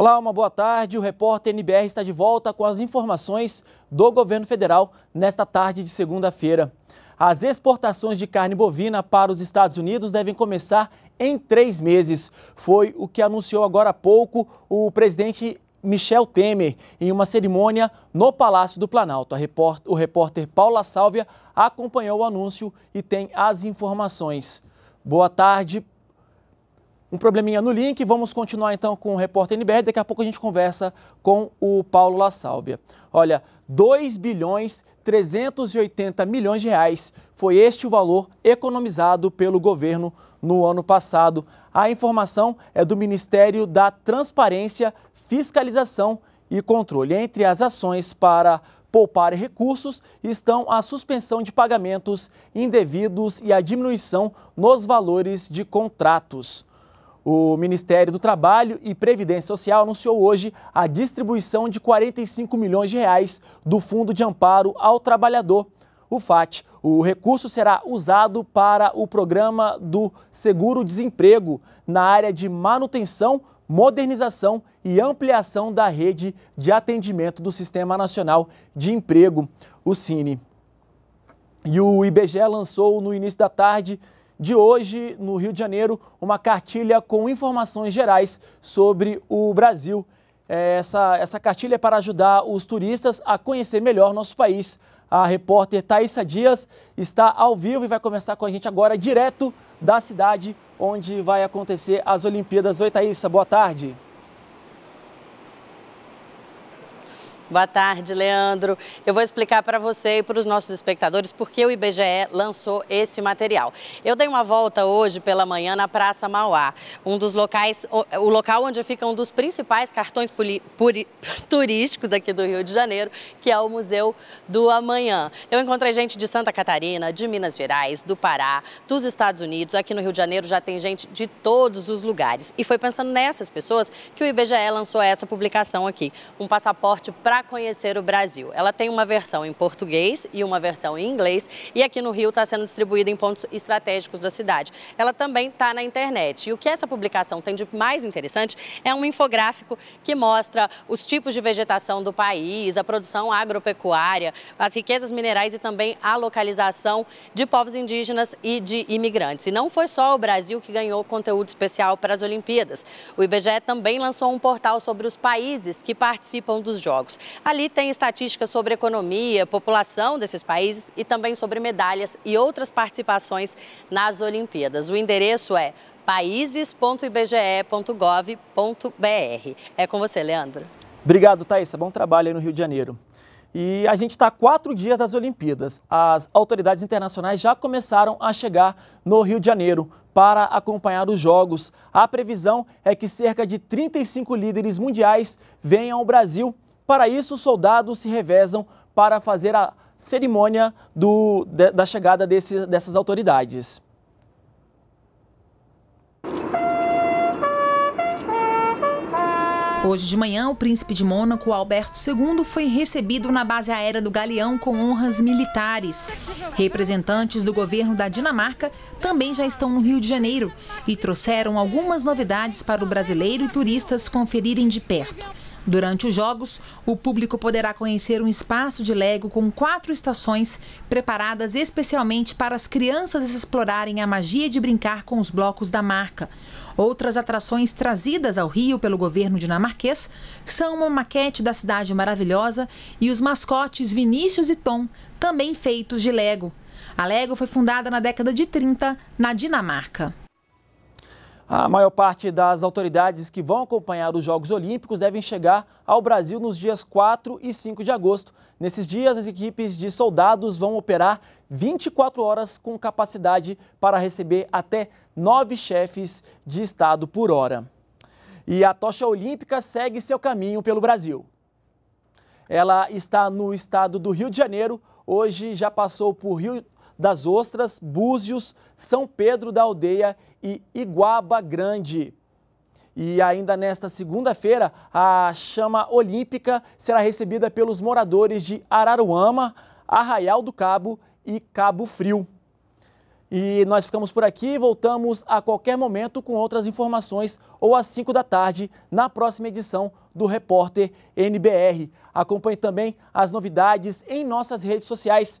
Olá, uma boa tarde. O repórter NBR está de volta com as informações do governo federal nesta tarde de segunda-feira. As exportações de carne bovina para os Estados Unidos devem começar em três meses. Foi o que anunciou agora há pouco o presidente Michel Temer em uma cerimônia no Palácio do Planalto. Repórter, o repórter Paula Sálvia acompanhou o anúncio e tem as informações. Boa tarde, um probleminha no link. Vamos continuar então com o repórter NBR. Daqui a pouco a gente conversa com o Paulo La Sálvia. Olha, 2 bilhões 380 milhões de reais foi este o valor economizado pelo governo no ano passado. A informação é do Ministério da Transparência, Fiscalização e Controle. Entre as ações para poupar recursos estão a suspensão de pagamentos indevidos e a diminuição nos valores de contratos. O Ministério do Trabalho e Previdência Social anunciou hoje a distribuição de 45 milhões de reais do Fundo de Amparo ao Trabalhador, o FAT. O recurso será usado para o programa do seguro-desemprego na área de manutenção, modernização e ampliação da rede de atendimento do Sistema Nacional de Emprego, o Cine. E o IBGE lançou no início da tarde de hoje, no Rio de Janeiro, uma cartilha com informações gerais sobre o Brasil. É, essa, essa cartilha é para ajudar os turistas a conhecer melhor nosso país. A repórter Thaisa Dias está ao vivo e vai conversar com a gente agora, direto da cidade onde vai acontecer as Olimpíadas. Oi, Thaisa, boa tarde. Boa tarde, Leandro. Eu vou explicar para você e para os nossos espectadores por que o IBGE lançou esse material. Eu dei uma volta hoje pela manhã na Praça Mauá, um dos locais, o local onde fica um dos principais cartões puri, turísticos daqui do Rio de Janeiro, que é o Museu do Amanhã. Eu encontrei gente de Santa Catarina, de Minas Gerais, do Pará, dos Estados Unidos. Aqui no Rio de Janeiro já tem gente de todos os lugares. E foi pensando nessas pessoas que o IBGE lançou essa publicação aqui, um passaporte para conhecer o Brasil. Ela tem uma versão em português e uma versão em inglês e aqui no Rio está sendo distribuída em pontos estratégicos da cidade. Ela também está na internet. E o que essa publicação tem de mais interessante é um infográfico que mostra os tipos de vegetação do país, a produção agropecuária, as riquezas minerais e também a localização de povos indígenas e de imigrantes. E não foi só o Brasil que ganhou conteúdo especial para as Olimpíadas. O IBGE também lançou um portal sobre os países que participam dos Jogos. Ali tem estatísticas sobre economia, população desses países e também sobre medalhas e outras participações nas Olimpíadas. O endereço é países.ibge.gov.br. É com você, Leandro. Obrigado, Thaisa. Bom trabalho aí no Rio de Janeiro. E a gente está a quatro dias das Olimpíadas. As autoridades internacionais já começaram a chegar no Rio de Janeiro para acompanhar os Jogos. A previsão é que cerca de 35 líderes mundiais venham ao Brasil para isso, os soldados se revezam para fazer a cerimônia do, de, da chegada desse, dessas autoridades. Hoje de manhã, o príncipe de Mônaco, Alberto II, foi recebido na base aérea do Galeão com honras militares. Representantes do governo da Dinamarca também já estão no Rio de Janeiro e trouxeram algumas novidades para o brasileiro e turistas conferirem de perto. Durante os jogos, o público poderá conhecer um espaço de Lego com quatro estações preparadas especialmente para as crianças explorarem a magia de brincar com os blocos da marca. Outras atrações trazidas ao Rio pelo governo dinamarquês são uma maquete da Cidade Maravilhosa e os mascotes Vinícius e Tom, também feitos de Lego. A Lego foi fundada na década de 30 na Dinamarca. A maior parte das autoridades que vão acompanhar os Jogos Olímpicos devem chegar ao Brasil nos dias 4 e 5 de agosto. Nesses dias, as equipes de soldados vão operar 24 horas com capacidade para receber até nove chefes de Estado por hora. E a tocha olímpica segue seu caminho pelo Brasil. Ela está no estado do Rio de Janeiro. Hoje já passou por Rio, das Ostras, Búzios, São Pedro da Aldeia e Iguaba Grande. E ainda nesta segunda-feira, a chama olímpica será recebida pelos moradores de Araruama, Arraial do Cabo e Cabo Frio. E nós ficamos por aqui e voltamos a qualquer momento com outras informações ou às 5 da tarde na próxima edição do Repórter NBR. Acompanhe também as novidades em nossas redes sociais.